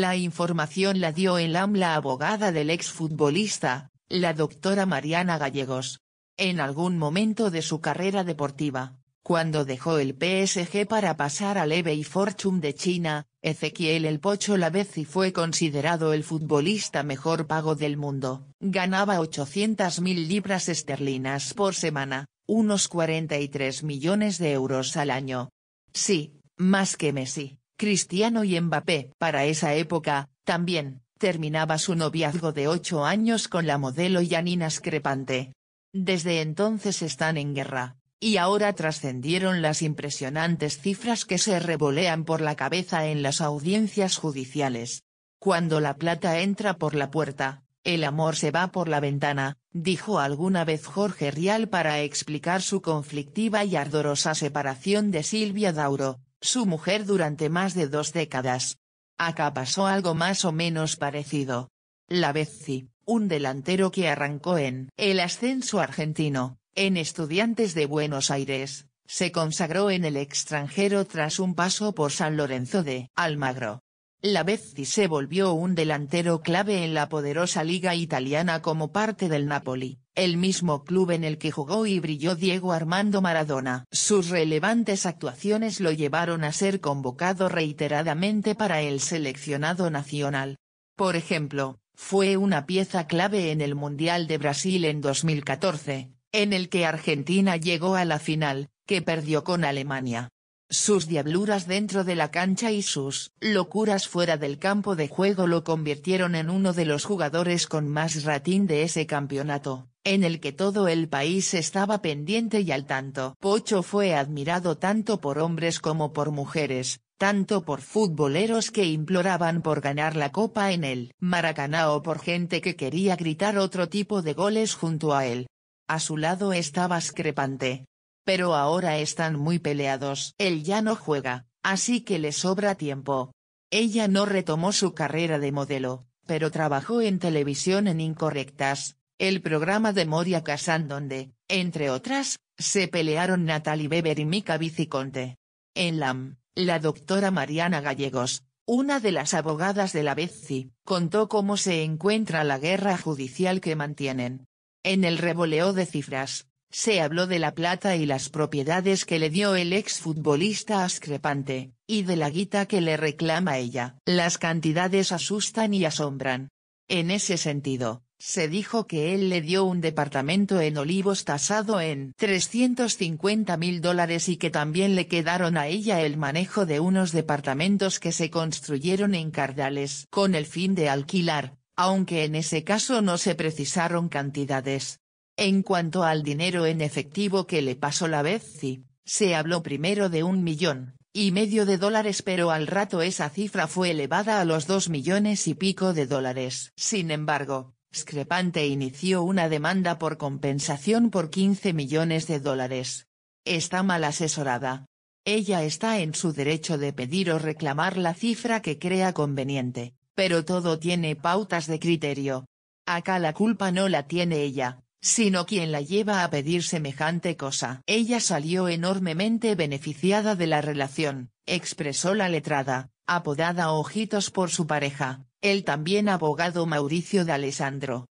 La información la dio el AMLA abogada del exfutbolista, la doctora Mariana Gallegos. En algún momento de su carrera deportiva, cuando dejó el PSG para pasar al y Fortune de China, Ezequiel El Pocho y fue considerado el futbolista mejor pago del mundo. Ganaba 800.000 libras esterlinas por semana, unos 43 millones de euros al año. Sí, más que Messi. Cristiano y Mbappé. Para esa época, también, terminaba su noviazgo de ocho años con la modelo Yanina Screpante. Desde entonces están en guerra, y ahora trascendieron las impresionantes cifras que se revolean por la cabeza en las audiencias judiciales. Cuando la plata entra por la puerta, el amor se va por la ventana, dijo alguna vez Jorge Rial para explicar su conflictiva y ardorosa separación de Silvia Dauro, su mujer durante más de dos décadas. Acá pasó algo más o menos parecido. La Bezzi, un delantero que arrancó en el ascenso argentino, en Estudiantes de Buenos Aires, se consagró en el extranjero tras un paso por San Lorenzo de Almagro, la Bezzi se volvió un delantero clave en la poderosa liga italiana como parte del Napoli, el mismo club en el que jugó y brilló Diego Armando Maradona. Sus relevantes actuaciones lo llevaron a ser convocado reiteradamente para el seleccionado nacional. Por ejemplo, fue una pieza clave en el Mundial de Brasil en 2014, en el que Argentina llegó a la final, que perdió con Alemania. Sus diabluras dentro de la cancha y sus locuras fuera del campo de juego lo convirtieron en uno de los jugadores con más ratín de ese campeonato, en el que todo el país estaba pendiente y al tanto. Pocho fue admirado tanto por hombres como por mujeres, tanto por futboleros que imploraban por ganar la copa en el Maracaná o por gente que quería gritar otro tipo de goles junto a él. A su lado estaba Screpante, pero ahora están muy peleados. Él ya no juega, así que le sobra tiempo. Ella no retomó su carrera de modelo, pero trabajó en televisión en Incorrectas, el programa de Moria Kazan donde, entre otras, se pelearon Natalie Weber y Mika Viciconte. En LAM, la doctora Mariana Gallegos, una de las abogadas de la BECI, contó cómo se encuentra la guerra judicial que mantienen. En el revoleo de cifras, se habló de la plata y las propiedades que le dio el exfutbolista Ascrepante, y de la guita que le reclama ella. Las cantidades asustan y asombran. En ese sentido, se dijo que él le dio un departamento en Olivos tasado en 350 mil dólares y que también le quedaron a ella el manejo de unos departamentos que se construyeron en Cardales con el fin de alquilar, aunque en ese caso no se precisaron cantidades. En cuanto al dinero en efectivo que le pasó la Betsy, se habló primero de un millón y medio de dólares pero al rato esa cifra fue elevada a los dos millones y pico de dólares. Sin embargo, Screpante inició una demanda por compensación por 15 millones de dólares. Está mal asesorada. Ella está en su derecho de pedir o reclamar la cifra que crea conveniente, pero todo tiene pautas de criterio. Acá la culpa no la tiene ella, sino quien la lleva a pedir semejante cosa. Ella salió enormemente beneficiada de la relación, expresó la letrada, apodada Ojitos por su pareja, el también abogado Mauricio de Alessandro,